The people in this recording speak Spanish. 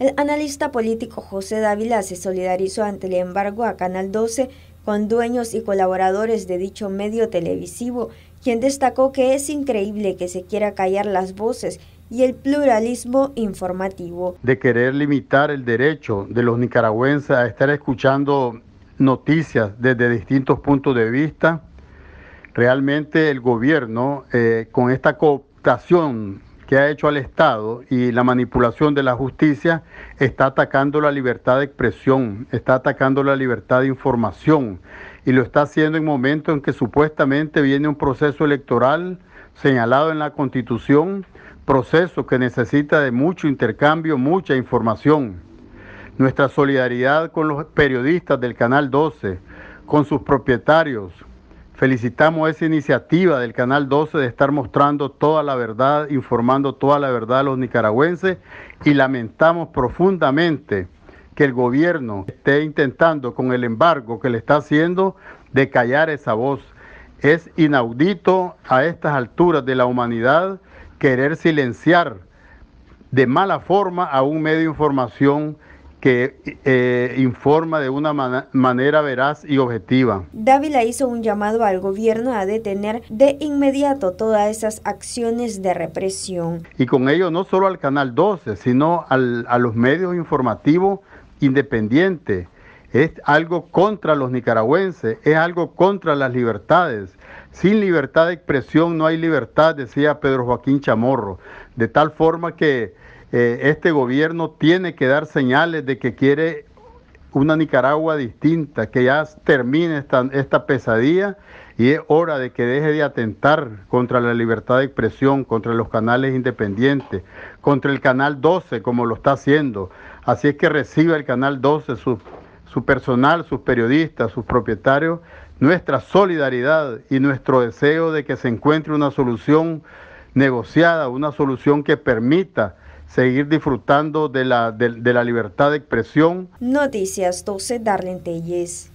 El analista político José Dávila se solidarizó ante el embargo a Canal 12 con dueños y colaboradores de dicho medio televisivo, quien destacó que es increíble que se quiera callar las voces y el pluralismo informativo. De querer limitar el derecho de los nicaragüenses a estar escuchando noticias desde distintos puntos de vista, realmente el gobierno eh, con esta cooptación ha hecho al Estado y la manipulación de la justicia está atacando la libertad de expresión, está atacando la libertad de información y lo está haciendo en momento en que supuestamente viene un proceso electoral señalado en la Constitución, proceso que necesita de mucho intercambio, mucha información. Nuestra solidaridad con los periodistas del Canal 12, con sus propietarios, Felicitamos esa iniciativa del Canal 12 de estar mostrando toda la verdad, informando toda la verdad a los nicaragüenses y lamentamos profundamente que el gobierno esté intentando con el embargo que le está haciendo de callar esa voz. Es inaudito a estas alturas de la humanidad querer silenciar de mala forma a un medio de información que eh, informa de una manera veraz y objetiva. Dávila hizo un llamado al gobierno a detener de inmediato todas esas acciones de represión. Y con ello no solo al Canal 12, sino a los medios informativos independientes. Es algo contra los nicaragüenses, es algo contra las libertades. Sin libertad de expresión no hay libertad, decía Pedro Joaquín Chamorro. De tal forma que eh, este gobierno tiene que dar señales de que quiere una Nicaragua distinta, que ya termine esta, pesadilla y es hora de que deje de atentar contra la libertad de expresión, contra los canales independientes, contra el canal 12 como lo está haciendo. Así es que reciba el canal 12 su personal, sus periodistas, sus propietarios, nuestra solidaridad y nuestro deseo de que se encuentre una solución negociada, una solución que permita seguir disfrutando de la, de, la libertad de expresión. Noticias 12, Darlene Telles.